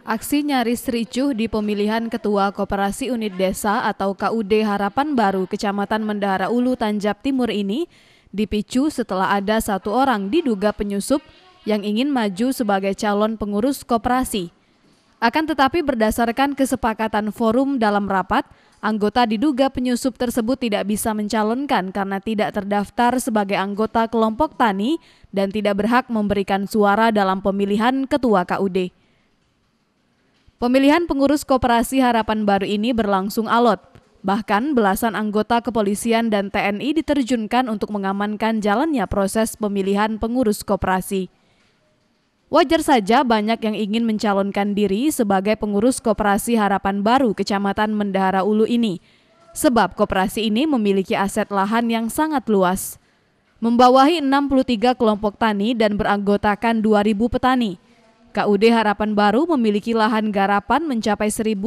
Aksi nyaris ricuh di pemilihan Ketua Koperasi Unit Desa atau KUD Harapan Baru Kecamatan Mendahara Ulu Tanjab Timur ini dipicu setelah ada satu orang diduga penyusup yang ingin maju sebagai calon pengurus koperasi. Akan tetapi berdasarkan kesepakatan forum dalam rapat, anggota diduga penyusup tersebut tidak bisa mencalonkan karena tidak terdaftar sebagai anggota kelompok tani dan tidak berhak memberikan suara dalam pemilihan ketua KUD. Pemilihan pengurus Koperasi Harapan Baru ini berlangsung alot. Bahkan belasan anggota kepolisian dan TNI diterjunkan untuk mengamankan jalannya proses pemilihan pengurus koperasi. Wajar saja banyak yang ingin mencalonkan diri sebagai pengurus Koperasi Harapan Baru Kecamatan Mendahara Ulu ini, sebab koperasi ini memiliki aset lahan yang sangat luas. Membawahi 63 kelompok tani dan beranggotakan 2.000 petani – KUD Harapan Baru memiliki lahan garapan mencapai 1.800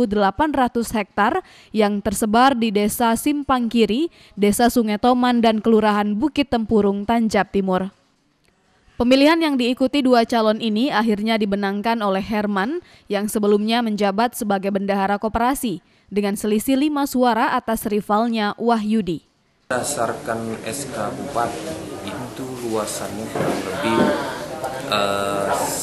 hektar yang tersebar di Desa Simpang Kiri, Desa Sungai Toman, dan Kelurahan Bukit Tempurung, Tanjab Timur. Pemilihan yang diikuti dua calon ini akhirnya dibenangkan oleh Herman yang sebelumnya menjabat sebagai bendahara koperasi dengan selisih lima suara atas rivalnya Wahyudi. Berdasarkan SK Bupati itu luasannya kurang lebih uh,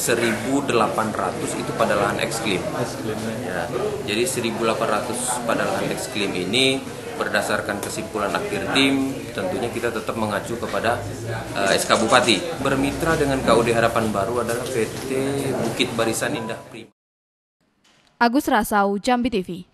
1800 itu pada lahan eksklim. Ya. ya. Jadi 1800 pada lahan eksklim ini berdasarkan kesimpulan akhir tim tentunya kita tetap mengacu kepada uh, eh, SK Bupati. Bermitra dengan KUD Harapan Baru adalah PT Bukit Barisan Indah Prima. Agus Rasau, Jambi TV.